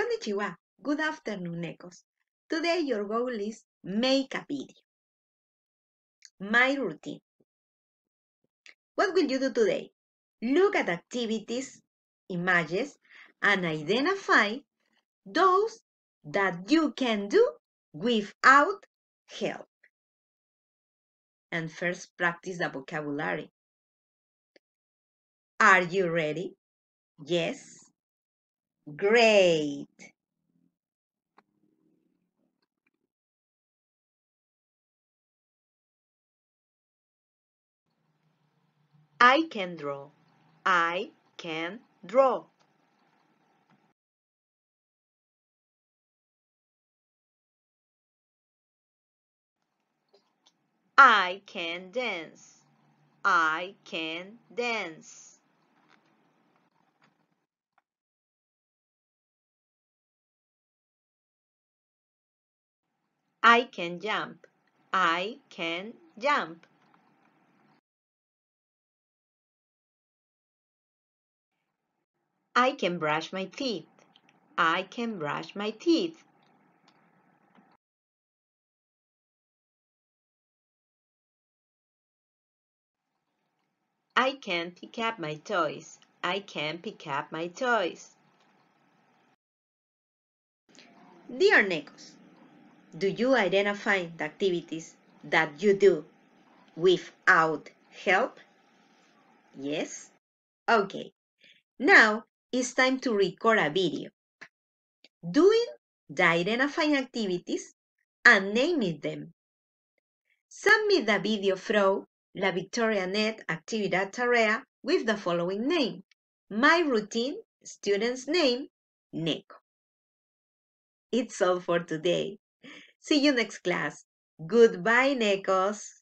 Konnichiwa. Good afternoon, Nekos. Today your goal is make a video. My routine. What will you do today? Look at activities, images, and identify those that you can do without help. And first practice the vocabulary. Are you ready? Yes. Great. I can draw. I can draw. I can dance. I can dance. I can jump. I can jump. I can brush my teeth. I can brush my teeth. I can pick up my toys. I can pick up my toys. Dear Necos, do you identify the activities that you do without help? Yes? Okay. Now it's time to record a video. Doing the identifying activities and naming them. Send me the video from La Victoria Net Actividad Tarea with the following name. My routine, student's name, Neko. It's all for today. See you next class. Goodbye, nekos.